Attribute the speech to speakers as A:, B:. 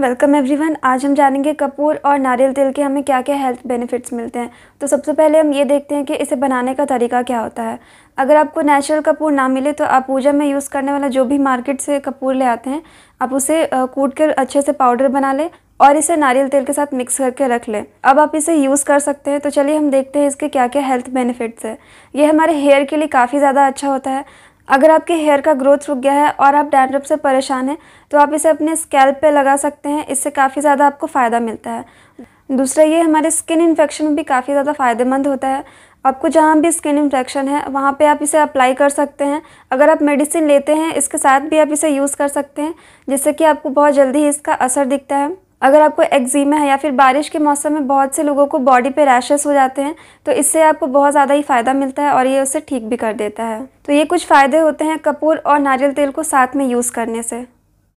A: welcome everyone आज हम जानेंगे कपूर और नारियल तेल के हमें क्या क्या हेल्थ बेनिफिट्स मिलते हैं तो सबसे पहले हम ये देखते हैं कि इसे बनाने का तरीका क्या होता है अगर आपको नेचुरल कपूर ना मिले तो आप पूजा में यूज़ करने वाला जो भी मार्केट से कपूर ले आते हैं आप उसे कूट कर अच्छे से पाउडर बना लें और इसे नारियल तेल के साथ मिक्स करके रख लें अब आप इसे यूज़ कर सकते हैं तो चलिए हम देखते हैं इसके क्या क्या हेल्थ बेनिफिट्स है ये हमारे हेयर के लिए काफ़ी ज़्यादा अच्छा होता है अगर आपके हेयर का ग्रोथ रुक गया है और आप डैंड्रफ से परेशान हैं तो आप इसे अपने स्कैल्प पे लगा सकते हैं इससे काफ़ी ज़्यादा आपको फ़ायदा मिलता है दूसरा ये हमारे स्किन इन्फेक्शन में भी काफ़ी ज़्यादा फ़ायदेमंद होता है आपको जहाँ भी स्किन इन्फेक्शन है वहाँ पे आप इसे अप्लाई कर सकते हैं अगर आप मेडिसिन लेते हैं इसके साथ भी आप इसे यूज़ कर सकते हैं जिससे कि आपको बहुत जल्दी इसका असर दिखता है अगर आपको एक्जीमा है या फिर बारिश के मौसम में बहुत से लोगों को बॉडी पे रैशेस हो जाते हैं तो इससे आपको बहुत ज़्यादा ही फ़ायदा मिलता है और ये उसे ठीक भी कर देता है तो ये कुछ फ़ायदे होते हैं कपूर और नारियल तेल को साथ में यूज़ करने से